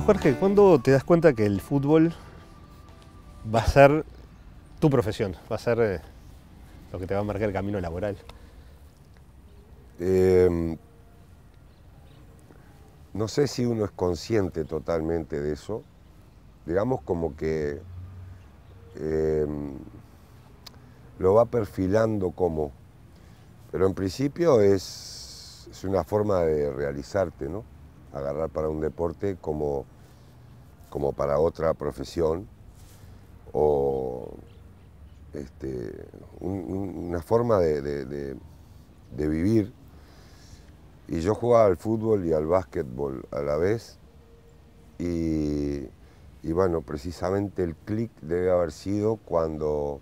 Jorge, ¿cuándo te das cuenta que el fútbol va a ser tu profesión? ¿Va a ser eh, lo que te va a marcar el camino laboral? Em, no sé si uno es consciente totalmente de eso. Digamos como que em, lo va perfilando como. Pero en principio es, es una forma de realizarte, ¿no? agarrar para un deporte como, para otra profesión o este, una forma de, vivir. Y yo jugaba al fútbol y al básquetbol a la vez y, bueno, precisamente el clic debe haber sido cuando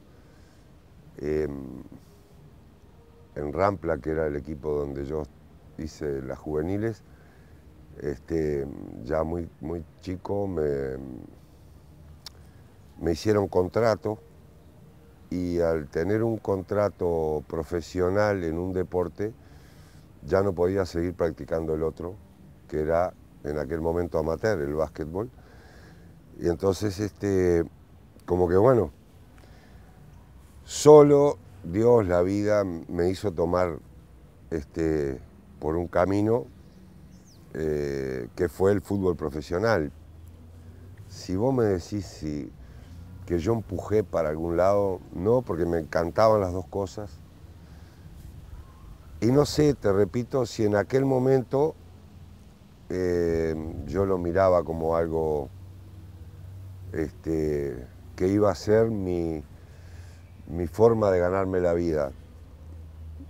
em, en Rampla, que era el equipo donde yo hice las juveniles, este, ya muy, muy chico me, me hicieron contrato y al tener un contrato profesional en un deporte, ya no podía seguir practicando el otro, que era en aquel momento amateur, el básquetbol. Y entonces, este, como que bueno, solo Dios, la vida, me hizo tomar este, por un camino eh, que fue el fútbol profesional. Si vos me decís si, que yo empujé para algún lado, no, porque me encantaban las dos cosas. Y no sé, te repito, si en aquel momento eh, yo lo miraba como algo este, que iba a ser mi, mi forma de ganarme la vida.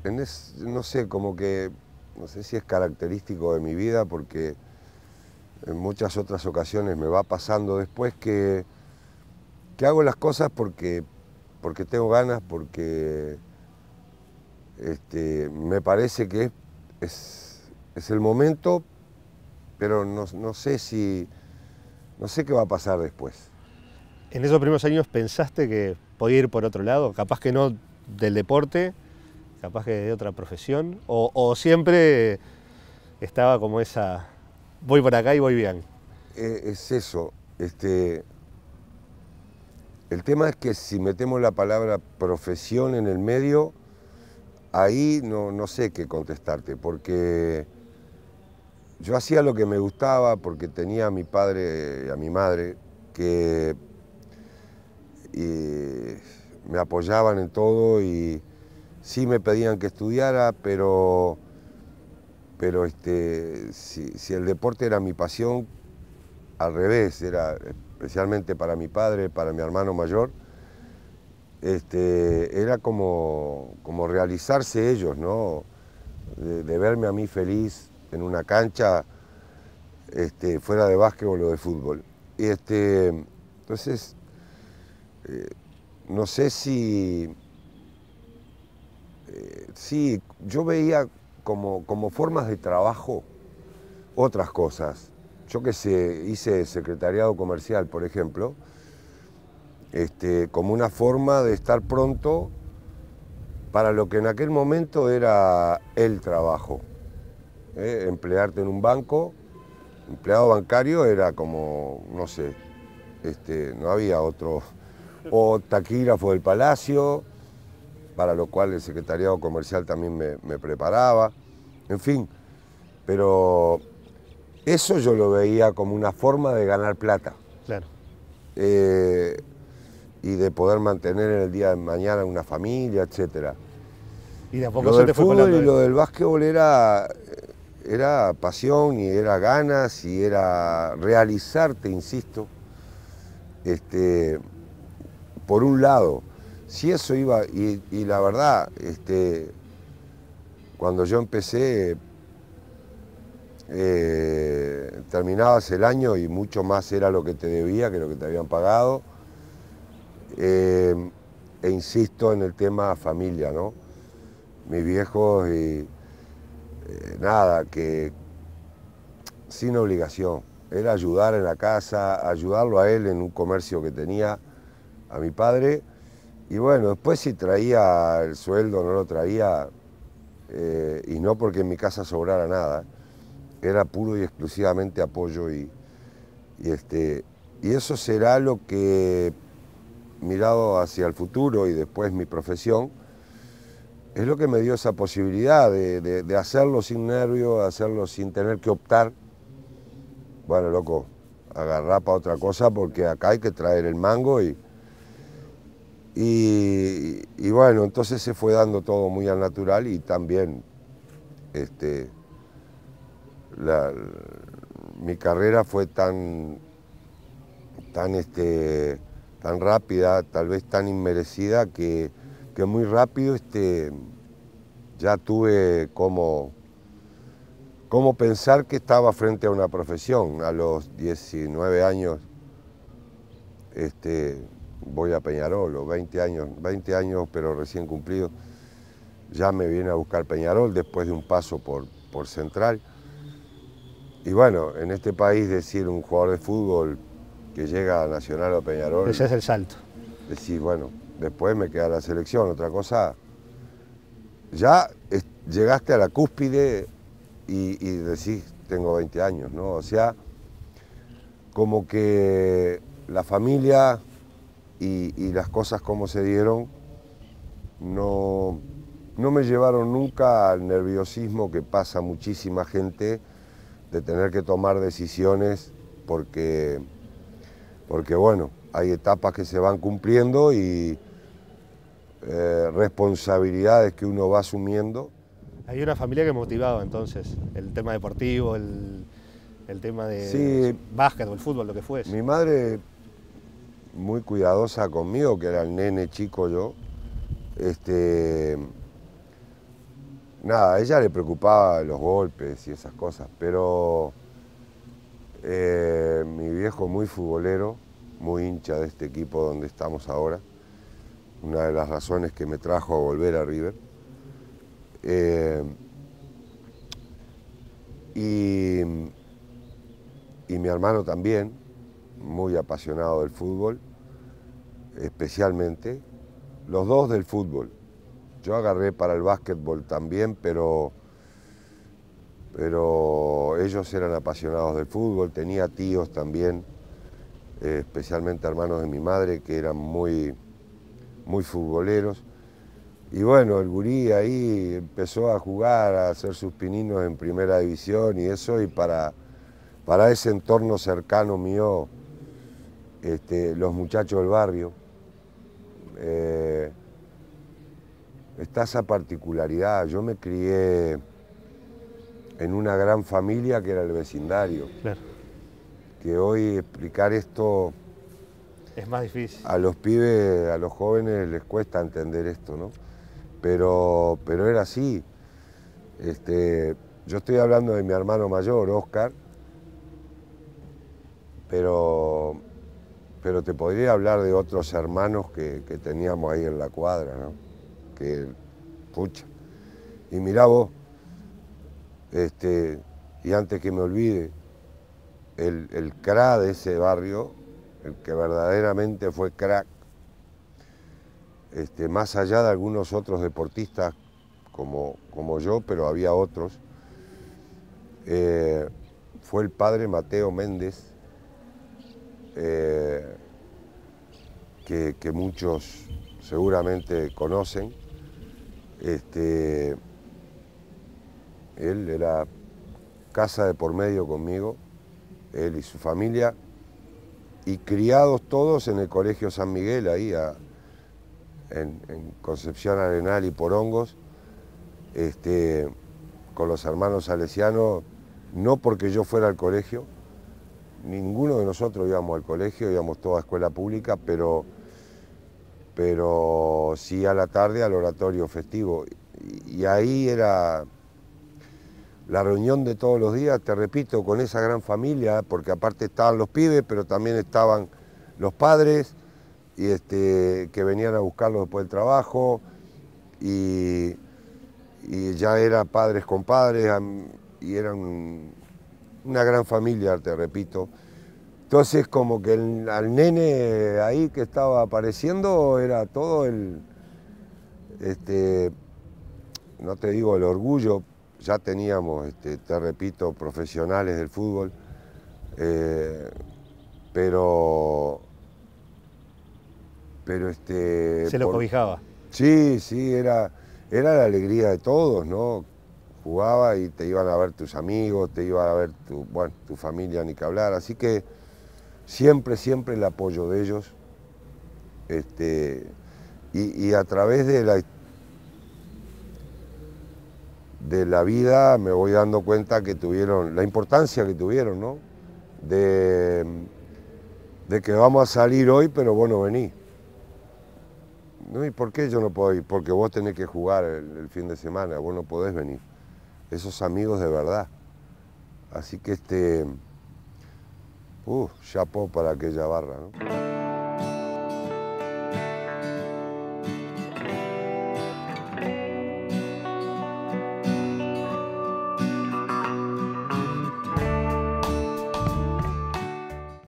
no sé, como que no sé si es característico de mi vida porque en muchas otras ocasiones me va pasando después que, hago las cosas porque, porque tengo ganas, porque este, me parece que es, el momento, pero no, no, sé si. no sé qué va a pasar después. ¿En esos primeros años pensaste que podía ir por otro lado? Capaz que no del deporte, capaz que de otra profesión, o, siempre estaba como esa, voy por acá y voy bien. E, es eso, este, el tema es que si metemos la palabra profesión en el medio, ahí no, no sé qué contestarte, porque yo hacía lo que me gustaba, porque tenía a mi padre y a mi madre que me apoyaban en todo y Sí me pedían que estudiara, pero, pero este, si, el deporte era mi pasión, al revés, era especialmente para mi padre, para mi hermano mayor, este, era como, como, realizarse ellos, ¿no? De, verme a mí feliz en una cancha, este, fuera de básquetbol o de fútbol. Y este, entonces, eh, no sé si eh, sí, yo veía como, formas de trabajo otras cosas. Yo que sé, hice secretariado comercial, por ejemplo, este, como una forma de estar pronto para lo que en aquel momento era el trabajo. ¿eh? Emplearte en un banco, empleado bancario era como, no sé, este, no había otro, o taquígrafo del palacio, para lo cual el secretariado comercial también me, preparaba, en fin, pero eso yo lo veía como una forma de ganar plata. Claro. Eh, y de poder mantener en el día de mañana una familia, etc. Y de lo se del te fue y lo del básquetbol era, era pasión y era ganas y era realizarte, insisto, este, por un lado, si eso iba, y, la verdad, este, cuando yo empecé, eh, terminabas el año y mucho más era lo que te debía que lo que te habían pagado. Eh, e insisto en el tema familia, ¿no? Mis viejos y eh, nada, que sin obligación. Era ayudar en la casa, ayudarlo a él en un comercio que tenía, a mi padre y bueno, después si traía el sueldo, no lo traía, eh, y no porque en mi casa sobrara nada, era puro y exclusivamente apoyo y, este, y eso será lo que, mirado hacia el futuro y después mi profesión, es lo que me dio esa posibilidad de, hacerlo sin nervio, de hacerlo sin tener que optar. Bueno, loco, agarrar para otra cosa porque acá hay que traer el mango y y, bueno, entonces se fue dando todo muy al natural y también este, mi carrera fue tan, tan, este, tan rápida, tal vez tan inmerecida, que, que muy rápido este, ya tuve como, como pensar que estaba frente a una profesión. A los 19 años este, voy a Peñarol, los 20 años, 20 años pero recién cumplido, ya me viene a buscar Peñarol después de un paso por, por Central. Y bueno, en este país decir un jugador de fútbol que llega a Nacional o Peñarol... Ese es el salto. Decir, bueno, después me queda la selección, otra cosa. Ya llegaste a la cúspide y, y decís, tengo 20 años, ¿no? O sea, como que la familia y, las cosas como se dieron no, no me llevaron nunca al nerviosismo que pasa muchísima gente de tener que tomar decisiones porque, porque bueno, hay etapas que se van cumpliendo y eh, responsabilidades que uno va asumiendo. Hay una familia que motivaba entonces el tema deportivo, el, tema de sí, básquet o el fútbol, lo que fuese. Mi madre muy cuidadosa conmigo, que era el nene chico yo, este, nada, a ella le preocupaba los golpes y esas cosas, pero eh, mi viejo muy futbolero, muy hincha de este equipo donde estamos ahora, una de las razones que me trajo a volver a River. Eh, y, y mi hermano también, muy apasionado del fútbol, especialmente, los dos del fútbol. Yo agarré para el básquetbol también, pero, pero ellos eran apasionados del fútbol, tenía tíos también, eh, especialmente hermanos de mi madre, que eran muy, muy futboleros. Y bueno, el gurí ahí empezó a jugar, a hacer sus pininos en primera división y eso, y para, para ese entorno cercano mío este, los muchachos del barrio. Eh, está esa particularidad. Yo me crié en una gran familia que era el vecindario. Que hoy explicar esto. Es más difícil. A los pibes, a los jóvenes les cuesta entender esto, ¿no? Pero, pero era así. Este, yo estoy hablando de mi hermano mayor, Oscar, pero pero te podría hablar de otros hermanos que, teníamos ahí en la cuadra, ¿no? Que, pucha. Y mira vos, este, y antes que me olvide, el, el de ese barrio, el que verdaderamente fue crack, este, más allá de algunos otros deportistas como, como yo, pero había otros, eh, fue el padre Mateo Méndez, eh, que, muchos seguramente conocen. Este, él era casa de por medio conmigo, él y su familia, y criados todos en el Colegio San Miguel, ahí en, Concepción Arenal y Porongos, este, con los hermanos salesianos, no porque yo fuera al colegio, ninguno de nosotros íbamos al colegio, íbamos toda a escuela pública, pero, pero sí a la tarde al oratorio festivo. Y, ahí era la reunión de todos los días, te repito, con esa gran familia, porque aparte estaban los pibes, pero también estaban los padres y este, que venían a buscarlos después del trabajo. Y, y ya era padres con padres y eran una gran familia, te repito. Entonces como que al nene ahí que estaba apareciendo era todo el, este, no te digo el orgullo, ya teníamos, este, te repito, profesionales del fútbol, eh, pero, pero este... Se lo cobijaba. Sí, sí, era, era la alegría de todos, ¿no? jugaba y te iban a ver tus amigos, te iban a ver tu, tu familia, ni que hablar. Así que siempre, siempre el apoyo de ellos. Este, y, a través de la, de la vida me voy dando cuenta que tuvieron, la importancia que tuvieron, ¿no? De, de que vamos a salir hoy, pero bueno no ¿No? ¿Y por qué yo no puedo ir? Porque vos tenés que jugar el fin de semana, vos no podés venir esos amigos de verdad. Así que este, uh, chapó para aquella barra. ¿no?